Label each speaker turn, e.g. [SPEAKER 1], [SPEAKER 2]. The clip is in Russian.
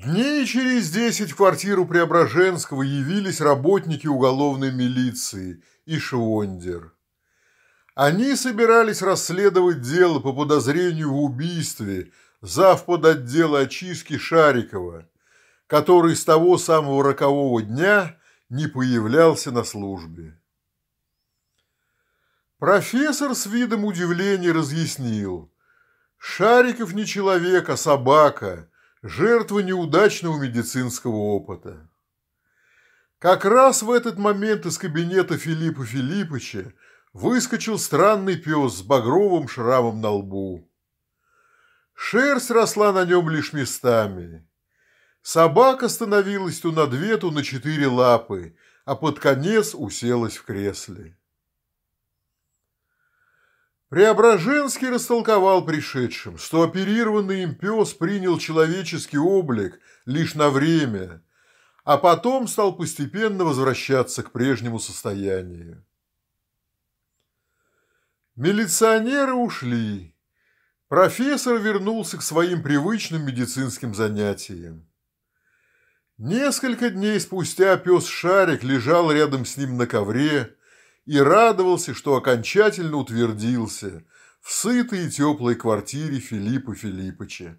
[SPEAKER 1] Дней через десять в квартиру Преображенского явились работники уголовной милиции и Швондер. Они собирались расследовать дело по подозрению в убийстве зав под отдела очистки Шарикова, который с того самого рокового дня не появлялся на службе. Профессор с видом удивления разъяснил. Шариков не человек, а собака – жертва неудачного медицинского опыта. Как раз в этот момент из кабинета Филиппа Филиппыча выскочил странный пес с багровым шрамом на лбу. Шерсть росла на нем лишь местами. Собака становилась то на две, то на четыре лапы, а под конец уселась в кресле. Преображенский растолковал пришедшим, что оперированный им пес принял человеческий облик лишь на время, а потом стал постепенно возвращаться к прежнему состоянию. Милиционеры ушли. Профессор вернулся к своим привычным медицинским занятиям. Несколько дней спустя пес Шарик лежал рядом с ним на ковре, и радовался, что окончательно утвердился в сытой и теплой квартире Филиппа Филиппыча.